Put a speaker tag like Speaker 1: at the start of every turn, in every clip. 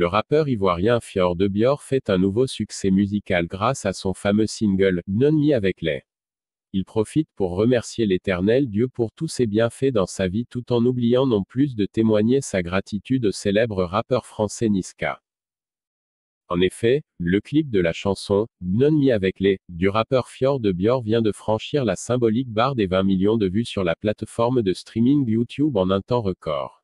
Speaker 1: Le rappeur ivoirien
Speaker 2: Fior de Bior fait un nouveau succès musical grâce à son fameux single, Mi avec les. Il profite pour remercier l'éternel Dieu pour tous ses bienfaits dans sa vie tout en oubliant non plus de témoigner sa gratitude au célèbre rappeur français Niska. En effet, le clip de la chanson, Mi avec les, du rappeur Fior de Bior vient de franchir la symbolique barre des 20 millions de vues sur la plateforme de streaming YouTube en un temps record.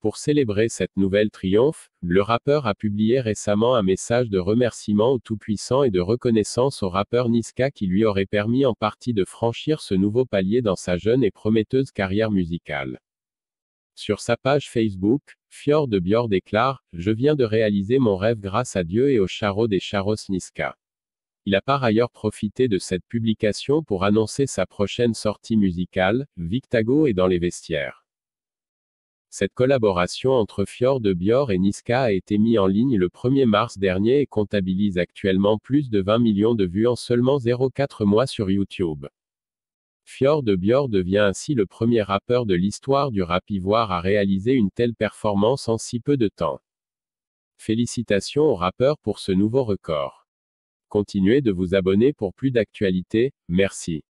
Speaker 2: Pour célébrer cette nouvelle triomphe, le rappeur a publié récemment un message de remerciement au Tout-Puissant et de reconnaissance au rappeur Niska qui lui aurait permis en partie de franchir ce nouveau palier dans sa jeune et prometteuse carrière musicale. Sur sa page Facebook, Fjord de Björn déclare Je viens de réaliser mon rêve grâce à Dieu et au charreau des charros Niska. Il a par ailleurs profité de cette publication pour annoncer sa prochaine sortie musicale, Victago et dans les vestiaires. Cette collaboration entre Fjord de Bior et Niska a été mise en ligne le 1er mars dernier et comptabilise actuellement plus de 20 millions de vues en seulement 0,4 mois sur YouTube. Fjord de Bior devient ainsi le premier rappeur de l'histoire du rap ivoire à réaliser une telle performance en si peu de temps. Félicitations au rappeur pour ce nouveau record. Continuez de vous abonner pour plus d'actualités,
Speaker 1: merci.